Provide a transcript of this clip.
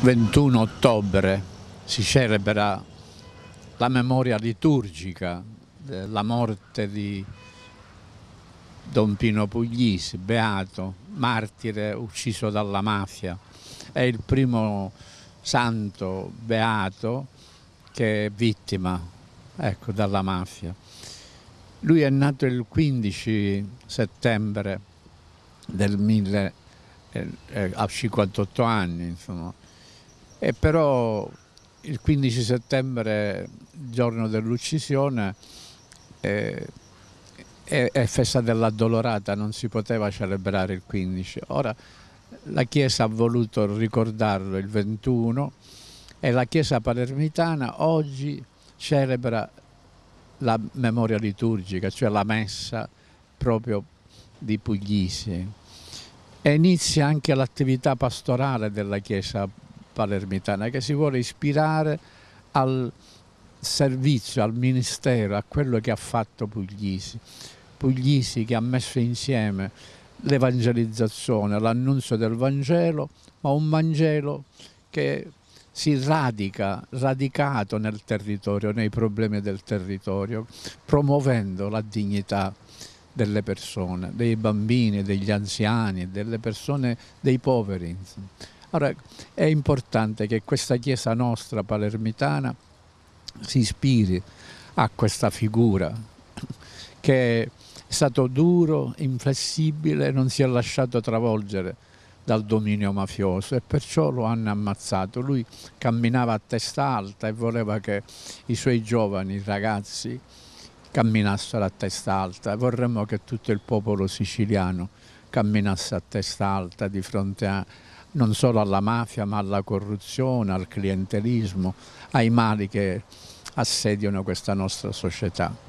21 ottobre si celebra la memoria liturgica della morte di Don Pino Puglisi, beato, martire ucciso dalla mafia. È il primo santo beato che è vittima ecco, dalla mafia. Lui è nato il 15 settembre del 1000, eh, eh, anni, insomma e però il 15 settembre, giorno dell'uccisione, eh, è, è, festa dell'addolorata, non si poteva celebrare il 15. Ora la Chiesa ha voluto ricordarlo il 21 e la Chiesa palermitana oggi celebra la memoria liturgica, cioè la messa proprio di Puglisi. E inizia anche l'attività pastorale della Chiesa palermitana che si vuole ispirare al servizio, al ministero, a quello che ha fatto Puglisi. Puglisi che ha messo insieme l'evangelizzazione, l'annunzio del Vangelo, ma un Vangelo che si radica, radicato nel territorio, nei problemi del territorio, promuovendo la dignità delle persone, dei bambini, degli anziani, delle persone, dei poveri. Allora è importante che questa chiesa nostra palermitana si ispiri a questa figura che è stato duro, inflessibile, non si è lasciato travolgere dal dominio mafioso e perciò lo hanno ammazzato. Lui camminava a testa alta e voleva che i suoi giovani ragazzi camminassero a testa alta. Vorremmo che tutto il popolo siciliano camminasse a testa alta di fronte a, non solo alla mafia ma alla corruzione, al clientelismo, ai mali che assediano questa nostra società.